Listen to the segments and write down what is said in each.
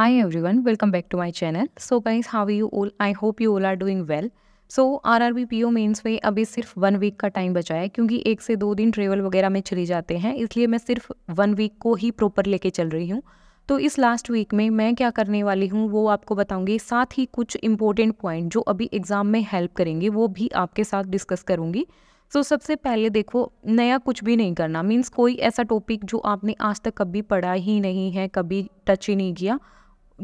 Hi everyone, welcome back to my channel. So guys, how are you all? I hope you all are doing well. So R R B P O mains में अभी सिर्फ one week का time बचा है क्योंकि एक से दो दिन ट्रेवल वगैरह में चले जाते हैं इसलिए मैं सिर्फ वन वीक को ही प्रॉपर लेके चल रही हूँ तो इस लास्ट वीक में मैं क्या करने वाली हूँ वो आपको बताऊँगी साथ ही कुछ इम्पोर्टेंट पॉइंट जो अभी एग्ज़ाम में हेल्प करेंगे वो भी आपके साथ डिस्कस करूँगी सो so, सबसे पहले देखो नया कुछ भी नहीं करना मीन्स कोई ऐसा टॉपिक जो आपने आज तक कभी पढ़ा ही नहीं है कभी टच ही नहीं किया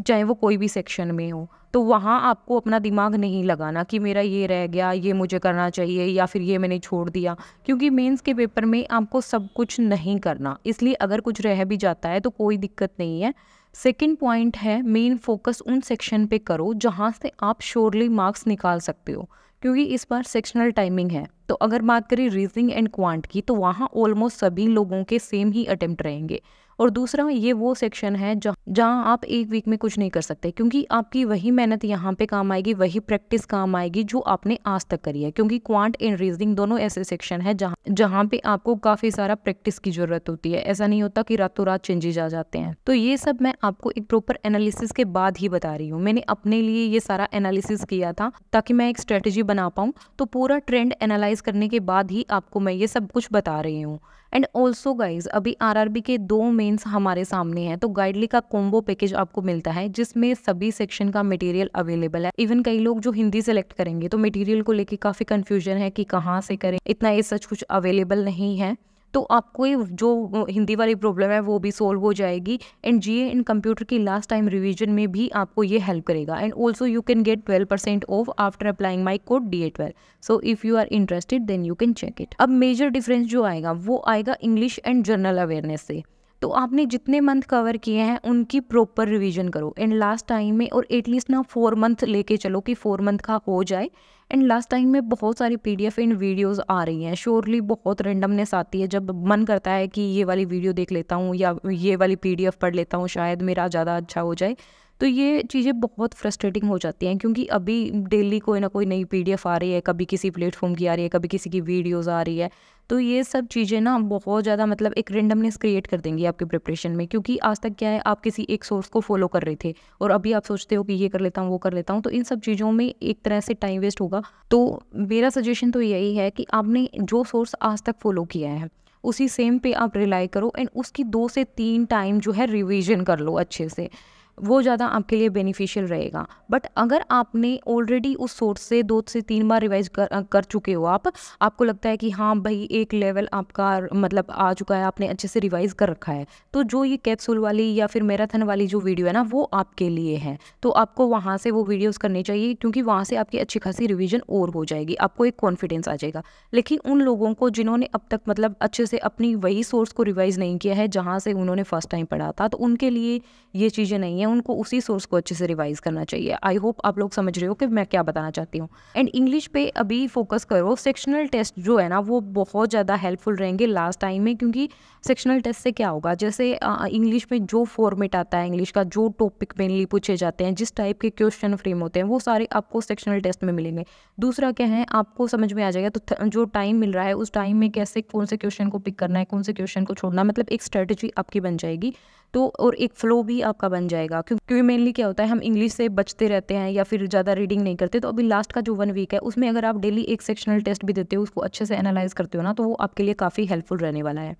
चाहे वो कोई भी सेक्शन में हो तो वहाँ आपको अपना दिमाग नहीं लगाना कि मेरा ये रह गया ये मुझे करना चाहिए या फिर ये मैंने छोड़ दिया क्योंकि मेंस के पेपर में आपको सब कुछ नहीं करना इसलिए अगर कुछ रह भी जाता है तो कोई दिक्कत नहीं है सेकंड पॉइंट है मेन फोकस उन सेक्शन पे करो जहाँ से आप श्योरली मार्क्स निकाल सकते हो क्योंकि इस बार सेक्शनल टाइमिंग है तो अगर बात करें रीजनिंग एंड क्वांट की तो वहाँ ऑलमोस्ट सभी लोगों के सेम ही अटेम्प्ट रहेंगे और दूसरा ये वो सेक्शन है जहाँ आप एक वीक में कुछ नहीं कर सकते क्योंकि आपकी वही मेहनत यहाँ पे काम आएगी वही प्रैक्टिस काम आएगी जो आपने आज तक करी है क्योंकि क्वांट एंड रीजनिंग दोनों ऐसे सेक्शन है जहाँ जहाँ पे आपको काफ़ी सारा प्रैक्टिस की ज़रूरत होती है ऐसा नहीं होता कि रातों रात चेंजेज आ जाते हैं तो ये सब मैं आपको एक प्रॉपर एनालिसिस के बाद ही बता रही हूँ मैंने अपने लिए ये सारा एनालिसिस किया था ताकि मैं एक स्ट्रेटेजी बना पाऊँ तो पूरा ट्रेंड एनालाइज करने के बाद ही आपको मैं ये सब कुछ बता रही हूँ एंड ऑल्सो गाइज अभी आर के दो मेन्स हमारे सामने हैं तो गाइडली का कोम्बो पैकेज आपको मिलता है जिसमें सभी सेक्शन का मटेरियल अवेलेबल है इवन कई लोग जो हिंदी सेलेक्ट करेंगे तो मटेरियल को लेके काफ़ी कन्फ्यूजन है कि कहाँ से करें इतना ये सच कुछ अवेलेबल नहीं है तो आपको जो हिंदी वाली प्रॉब्लम है वो भी सोल्व हो जाएगी एंड जी इन कंप्यूटर की लास्ट टाइम रिविजन में भी आपको ये हेल्प करेगा and also you can get twelve percent off after applying my code D A twelve so if you are interested then you can check it अब major difference जो आएगा वो आएगा इंग्लिश एंड जनरल अवेयरनेस से तो आपने जितने month cover किए हैं उनकी प्रॉपर रिवीजन करो एंड लास्ट टाइम में और एटलीस्ट ना फोर मंथ लेके चलो कि फोर मंथ का हो जाए एंड लास्ट टाइम में बहुत सारी P D F and videos आ रही हैं श्योरली बहुत रेंडमनेस आती है जब मन करता है कि ये वाली वीडियो देख लेता हूँ या ये वाली पी डी एफ पढ़ लेता हूँ शायद मेरा ज़्यादा अच्छा हो जाए तो ये चीज़ें बहुत फ्रस्ट्रेटिंग हो जाती हैं क्योंकि अभी डेली कोई ना कोई नई पी आ रही है कभी किसी प्लेटफॉर्म की आ रही है कभी किसी की वीडियोज़ आ रही है तो ये सब चीज़ें ना बहुत ज़्यादा मतलब एक रेंडमनेस क्रिएट कर देंगी आपके प्रिपरेशन में क्योंकि आज तक क्या है आप किसी एक सोर्स को फॉलो कर रहे थे और अभी आप सोचते हो कि ये कर लेता हूँ वो कर लेता हूँ तो इन सब चीज़ों में एक तरह से टाइम वेस्ट होगा तो मेरा सजेशन तो यही है कि आपने जो सोर्स आज तक फॉलो किया है उसी सेम पे आप रिलाई करो एंड उसकी दो से तीन टाइम जो है रिविजन कर लो अच्छे से वो ज़्यादा आपके लिए बेनिफिशियल रहेगा बट अगर आपने ऑलरेडी उस सोर्स से दो से तीन बार रिवाइज कर कर चुके हो आप आपको लगता है कि हाँ भाई एक लेवल आपका मतलब आ चुका है आपने अच्छे से रिवाइज कर रखा है तो जो ये कैप्सूल वाली या फिर मैराथन वाली जो वीडियो है ना वो आपके लिए है तो आपको वहाँ से वो वीडियोज़ करनी चाहिए क्योंकि वहाँ से आपकी अच्छी खासी रिविजन और हो जाएगी आपको एक कॉन्फिडेंस आ जाएगा लेकिन उन लोगों को जिन्होंने अब तक मतलब अच्छे से अपनी वही सोर्स को रिवाइज नहीं किया है जहाँ से उन्होंने फर्स्ट टाइम पढ़ा था तो उनके लिए ये चीज़ें नहीं है हैं उनको उसी सोर्स को अच्छे से रिवाइज करना चाहिए आई होप आप लोग समझ रहे हो कि मैं क्या बताना चाहती हूँ एंड इंग्लिश पे अभी फोकस करो सेक्शनल टेस्ट जो है ना वो बहुत ज़्यादा हेल्पफुल रहेंगे लास्ट टाइम में क्योंकि सेक्शनल टेस्ट से क्या होगा जैसे इंग्लिश में जो फॉर्मेट आता है इंग्लिश का जो टॉपिक मेनली पूछे जाते हैं जिस टाइप के क्वेश्चन फ्रेम होते हैं वो सारे आपको सेक्शनल टेस्ट में मिलेंगे दूसरा क्या है आपको समझ में आ जाएगा तो जो टाइम मिल रहा है उस टाइम में कैसे कौन से क्वेश्चन को पिक करना है कौन से क्वेश्चन को छोड़ना मतलब एक स्ट्रेटजी आपकी बन जाएगी तो और एक फ्लो भी आपका बन जाएगा जाएगा क्योंकि मेनली क्या होता है हम इंग्लिश से बचते रहते हैं या फिर ज़्यादा रीडिंग नहीं करते तो अभी लास्ट का जो वन वीक है उसमें अगर आप डेली एक सेक्शनल टेस्ट भी देते हो उसको अच्छे से एनालाइज करते हो ना तो वो आपके लिए काफ़ी हेल्पफुल रहने वाला है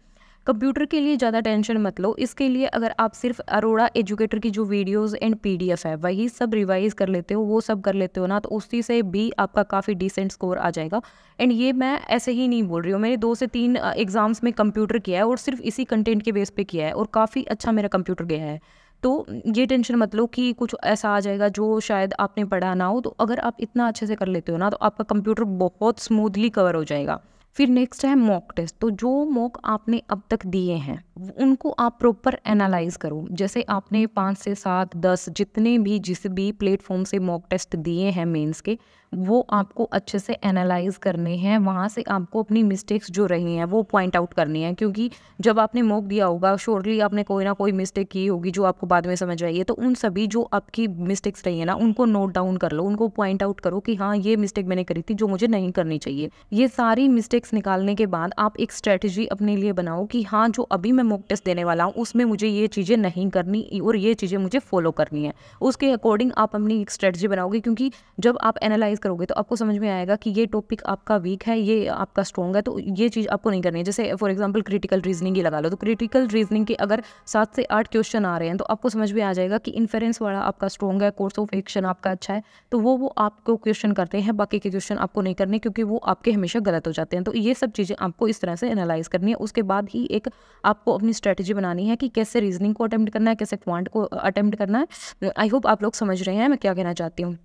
कंप्यूटर के लिए ज़्यादा टेंशन मत लो इसके लिए अगर आप सिर्फ अरोड़ा एजुकेटर की जो वीडियोस एंड पीडीएफ है वही सब रिवाइज कर लेते हो वो सब कर लेते हो ना तो उसी से भी आपका काफ़ी डिसेंट स्कोर आ जाएगा एंड ये मैं ऐसे ही नहीं बोल रही हूँ मैंने दो से तीन एग्ज़ाम्स में कंप्यूटर किया है और सिर्फ इसी कंटेंट के बेस पर किया है और काफ़ी अच्छा मेरा कंप्यूटर गया है तो ये टेंशन मत लो कि कुछ ऐसा आ जाएगा जो शायद आपने पढ़ा ना हो तो अगर आप इतना अच्छे से कर लेते हो ना तो आपका कंप्यूटर बहुत स्मूथली कवर हो जाएगा फिर नेक्स्ट है मॉक टेस्ट तो जो मॉक आपने अब तक दिए हैं उनको आप प्रॉपर एनालाइज करो जैसे आपने पाँच से सात दस जितने भी जिस भी प्लेटफॉर्म से मॉक टेस्ट दिए हैं मेंस के वो आपको अच्छे से एनालाइज करने हैं वहाँ से आपको अपनी मिस्टेक्स जो रही हैं वो पॉइंट आउट करनी है क्योंकि जब आपने मॉक दिया होगा श्योरली आपने कोई ना कोई मिस्टेक की होगी जो आपको बाद में समझ आई है तो उन सभी जो आपकी मिस्टेक्स रही है ना उनको नोट डाउन कर लो उनको पॉइंट आउट करो कि हाँ ये मिस्टेक मैंने करी थी जो मुझे नहीं करनी चाहिए ये सारी मिस्टेक्स निकालने के बाद आप एक स्ट्रैटेजी अपने लिए बनाओ कि हाँ जो अभी मैं मैं मॉक टेस्ट देने वाला हूँ उसमें मुझे ये चीज़ें नहीं करनी और ये चीज़ें मुझे फॉलो करनी है उसके अकॉर्डिंग आप अपनी एक स्ट्रेटजी बनाओगे क्योंकि जब आप एनालाइज करोगे तो आपको समझ में आएगा कि ये टॉपिक आपका वीक है ये आपका स्ट्रॉन्ग है तो ये चीज़ आपको नहीं करनी है जैसे फॉर एग्जाम्पल क्रिटिकल रीजनिंग ही लगा लो तो क्रिटिकल रीजनिंग के अगर सात से आठ क्वेश्चन आ रहे हैं तो आपको समझ में आ जाएगा कि इन्फेरेंस वाला आपका स्ट्रॉन्ग है कोर्स ऑफ एक्शन आपका अच्छा है तो वो वो आपको क्वेश्चन करते हैं बाकी के क्वेश्चन आपको नहीं करने क्योंकि वो आपके हमेशा गलत हो जाते हैं तो ये सब चीज़ें आपको इस तरह से एनालाइज करनी है उसके बाद ही एक आपको अपनी स्ट्रेटजी बनानी है कि कैसे रीजनिंग को अटैम्प्ट करना है कैसे क्वांट को अटैम्प्ट करना है आई होप आप लोग समझ रहे हैं मैं क्या कहना चाहती हूँ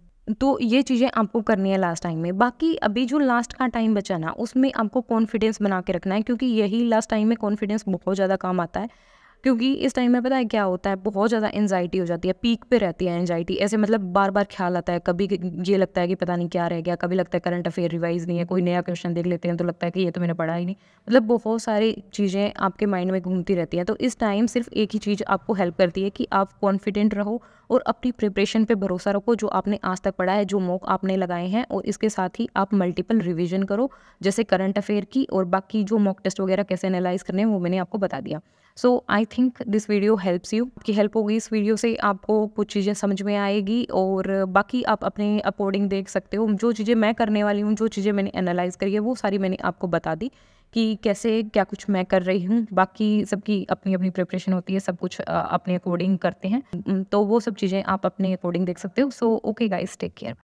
तो ये चीज़ें आपको करनी है लास्ट टाइम में बाकी अभी जो लास्ट का टाइम बचा ना उसमें आपको कॉन्फिडेंस बना के रखना है क्योंकि यही लास्ट टाइम में कॉन्फिडेंस बहुत ज़्यादा काम आता है क्योंकि इस टाइम में पता है क्या होता है बहुत ज़्यादा एनजाइटी हो जाती है पीक पे रहती है एनजाइटी ऐसे मतलब बार बार ख्याल आता है कभी ये लगता है कि पता नहीं क्या रह गया कभी लगता है करंट अफेयर रिवाइज नहीं है कोई नया क्वेश्चन देख लेते हैं तो लगता है कि ये तो मैंने पढ़ा ही नहीं मतलब बहुत सारी चीज़ें आपके माइंड में घूमती रहती हैं तो इस टाइम सिर्फ एक ही चीज़ आपको हेल्प करती है कि आप कॉन्फिडेंट रहो और अपनी प्रिपरेशन पे भरोसा रखो जो आपने आज तक पढ़ा है जो मॉक आपने लगाए हैं और इसके साथ ही आप मल्टीपल रिविजन करो जैसे करंट अफेयर की और बाकी जो मॉक टेस्ट वगैरह कैसे एनालाइज करने हैं वो मैंने आपको बता दिया so I think this video helps you की हेल्प होगी इस वीडियो से आपको कुछ चीज़ें समझ में आएगी और बाकी आप अपने अकॉर्डिंग देख सकते हो जो चीज़ें मैं करने वाली हूँ जो चीज़ें मैंने एनालाइज करी है वो सारी मैंने आपको बता दी कि कैसे क्या कुछ मैं कर रही हूँ बाकी सबकी अपनी अपनी प्रिपरेशन होती है सब कुछ अपने अकॉर्डिंग करते हैं तो वो सब चीज़ें आप अपने अकॉर्डिंग देख सकते हो so okay guys take care